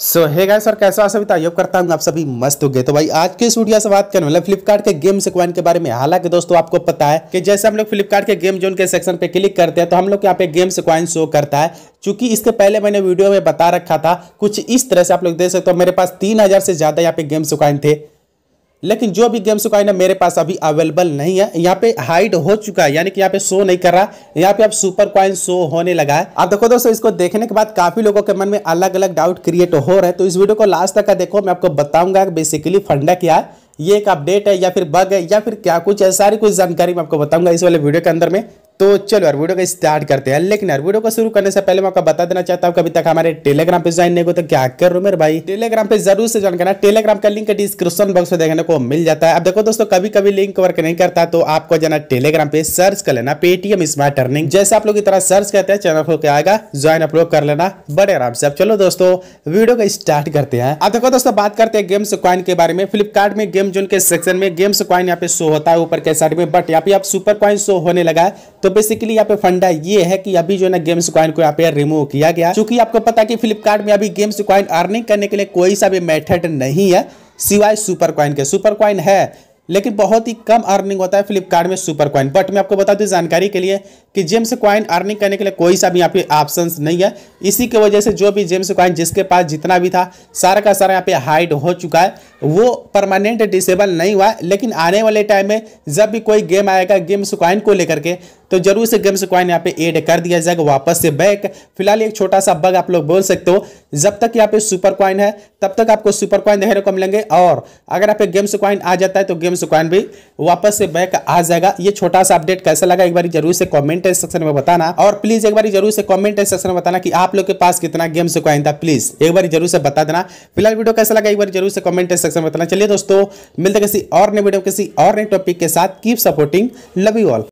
सो hey guys और कैसा आप सभी तायब तो करता हूँ आप सभी मस्त हो गए तो भाई आज के इस वीडियो से बात करने वाले फ्लिपकार्ट के गेम सिक्वाइन के बारे में हालांकि दोस्तों आपको पता है कि जैसे हम लोग फ्लिपकार्ट के गेम जोन के सेक्शन पे क्लिक करते हैं तो हम लोग यहाँ पे गेम सिक्वाइन शो करता है चूंकि इसके पहले मैंने वीडियो में बता रखा था कुछ इस तरह से आप लोग देख सकते हो मेरे पास तीन से ज्यादा यहाँ पे गेम सिक्वाइन थे लेकिन जो भी गेम्स का है मेरे पास अभी अवेलेबल नहीं है यहाँ पे हाइड हो चुका है यानी कि यहाँ पे शो नहीं कर रहा यहाँ पे अब सुपर कॉइन शो होने लगा है आप देखो दोस्तों इसको देखने के बाद काफी लोगों के मन में अलग अलग डाउट क्रिएट हो रहे हैं तो इस वीडियो को लास्ट तक का देखो मैं आपको बताऊंगा बेसिकली फंडा क्या है ये एक अपडेट है या फिर बग है या फिर क्या कुछ है सारी कुछ जानकारी मैं आपको बताऊंगा इस वाले वीडियो के अंदर में तो चलो यार वीडियो को स्टार्ट करते हैं लेकिन यार वीडियो को शुरू करने से पहले मैं आपको बता देना चाहता हूँ कभी तक हमारे टेलीग्राम पे ज्वाइन नहीं हो तो क्या कर रो मेरे भाई टेलीग्राम पे जरूर से ज्वाइन करना टेलीग्राम का लिंक डिस्क्रिप्शन बॉक्स में देखने को मिल जाता है अब देखो दोस्तों कभी कभी लिंक वर्क नहीं करता तो आपको जाना टेलीग्राम पे सर्च कर लेना पेटीएम स्मार्ट अर्निंग जैसे आप लोग की तरह सर्च करते हैं चैनल खोल के आएगा ज्वाइन अपलोड कर लेना बड़े आराम से अब चलो दोस्तों वीडियो को स्टार्ट करते हैं अब देखो दोस्तों बात करते हैं गेम्स क्वाइन के बारे में फ्लिपकार्ट में गेम जोन के सेक्शन में गेम्स क्वाइन यहाँ पे शो होता है ऊपर के साइड में बट यहाँ पे आप सुपर क्वाइन शो होने लगा है तो तो बेसिकली यहाँ पे फंडा ये है कि अभी जो ना गेम्स क्वाइन को यहाँ पे रिमूव किया गया चूंकि आपको पता कि फ्लिपकार्ट में अभी गेम्स क्वाइन अर्निंग करने के लिए कोई सा भी मेथड नहीं है सिवाय सुपर क्वाइन के सुपर क्वाइन है लेकिन बहुत ही कम अर्निंग होता है फ्लिपकार्ट में सुपर क्वाइन बट मैं आपको बता दूँ जानकारी के लिए कि जेम्स क्वाइन अर्निंग करने के लिए कोई सा भी यहाँ पे ऑप्शंस नहीं है इसी की वजह से जो भी जेम्स क्वाइन जिसके पास जितना भी था सारा का सारा यहाँ पे हाइड हो चुका है वो परमानेंट डिसेबल नहीं हुआ लेकिन आने वाले टाइम में जब भी कोई गेम आएगा गेम्स क्वाइन को लेकर के तो जरूर से गेम्स क्वाइन यहाँ पे एड कर दिया जाएगा वापस से बैक फिलहाल एक छोटा सा बग आप लोग बोल सकते हो जब तक यहाँ पे सुपर क्वाइन है तब तक आपको सुपर क्वाइन देखने को मिलेंगे और अगर आप गेम्स क्वाइन आ जाता है तो गेम्स क्वाइन भी वापस से बैक आ जाएगा ये छोटा सा अपडेट कैसा लगा एक बार जरूर से कॉमेंट सेक्शन में बताना और प्लीज एक बार जरूर से कॉमेंट सेक्शन में बताना कि आप लोग के पास कितना गेम्स क्वाइन था प्लीज एक बार जरूर से बता देना फिलहाल वीडियो कैसा लगा एक बार जरूर से कॉमेंट सेक्शन में बताना चलिए दोस्तों मिलते किसी और नए वीडियो किसी और नए टॉपिक के साथ keep supporting love you all